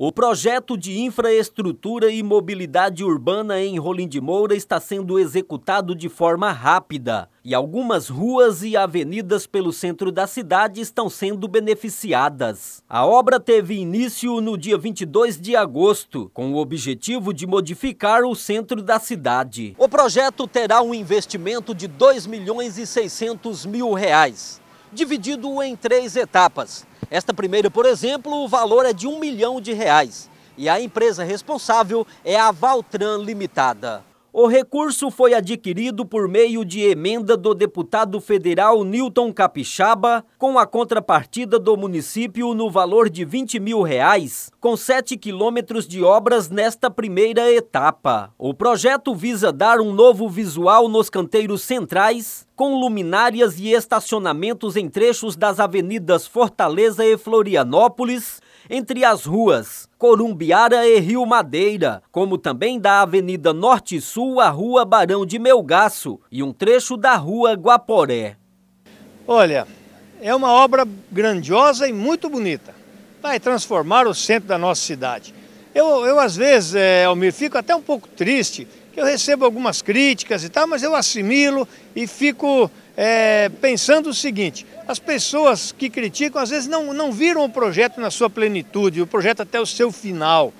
O projeto de infraestrutura e mobilidade urbana em Rolim de Moura está sendo executado de forma rápida e algumas ruas e avenidas pelo centro da cidade estão sendo beneficiadas. A obra teve início no dia 22 de agosto, com o objetivo de modificar o centro da cidade. O projeto terá um investimento de 2 milhões e 600 mil reais, dividido em três etapas – esta primeira, por exemplo, o valor é de um milhão de reais e a empresa responsável é a Valtran Limitada. O recurso foi adquirido por meio de emenda do deputado federal Newton Capixaba, com a contrapartida do município no valor de 20 mil reais, com 7 quilômetros de obras nesta primeira etapa. O projeto visa dar um novo visual nos canteiros centrais, com luminárias e estacionamentos em trechos das avenidas Fortaleza e Florianópolis, entre as ruas Corumbiara e Rio Madeira, como também da Avenida Norte Sul à Rua Barão de Melgaço e um trecho da Rua Guaporé. Olha, é uma obra grandiosa e muito bonita. Vai transformar o centro da nossa cidade. Eu, eu às vezes, é, Almir, fico até um pouco triste eu recebo algumas críticas e tal, mas eu assimilo e fico é, pensando o seguinte: as pessoas que criticam às vezes não, não viram o projeto na sua plenitude, o projeto até o seu final.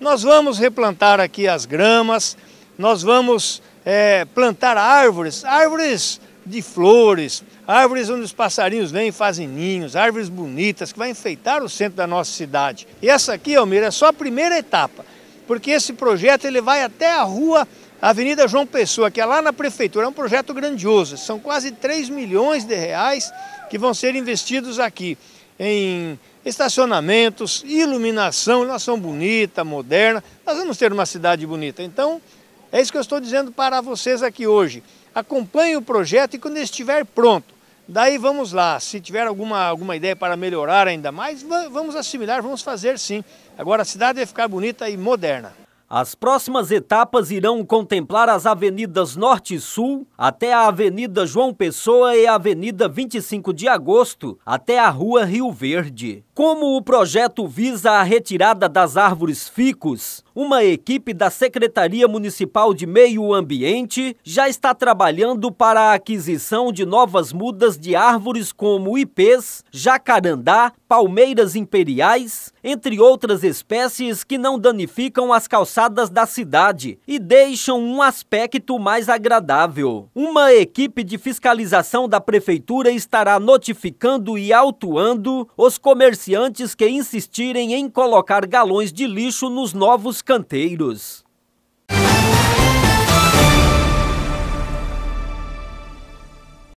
Nós vamos replantar aqui as gramas, nós vamos é, plantar árvores, árvores de flores, árvores onde os passarinhos vêm e fazem ninhos, árvores bonitas que vai enfeitar o centro da nossa cidade. E essa aqui, Almir, é só a primeira etapa porque esse projeto ele vai até a rua Avenida João Pessoa, que é lá na prefeitura, é um projeto grandioso. São quase 3 milhões de reais que vão ser investidos aqui em estacionamentos, iluminação, iluminação bonita, moderna. Nós vamos ter uma cidade bonita. Então, é isso que eu estou dizendo para vocês aqui hoje. Acompanhe o projeto e quando estiver pronto, Daí vamos lá, se tiver alguma, alguma ideia para melhorar ainda mais, vamos assimilar, vamos fazer sim. Agora a cidade vai ficar bonita e moderna. As próximas etapas irão contemplar as avenidas Norte e Sul, até a Avenida João Pessoa e a Avenida 25 de Agosto, até a Rua Rio Verde. Como o projeto visa a retirada das árvores ficus, uma equipe da Secretaria Municipal de Meio Ambiente já está trabalhando para a aquisição de novas mudas de árvores como ipês, jacarandá, palmeiras imperiais, entre outras espécies que não danificam as calçadas da cidade e deixam um aspecto mais agradável. Uma equipe de fiscalização da prefeitura estará notificando e autuando os comerciantes comerciantes que insistirem em colocar galões de lixo nos novos canteiros.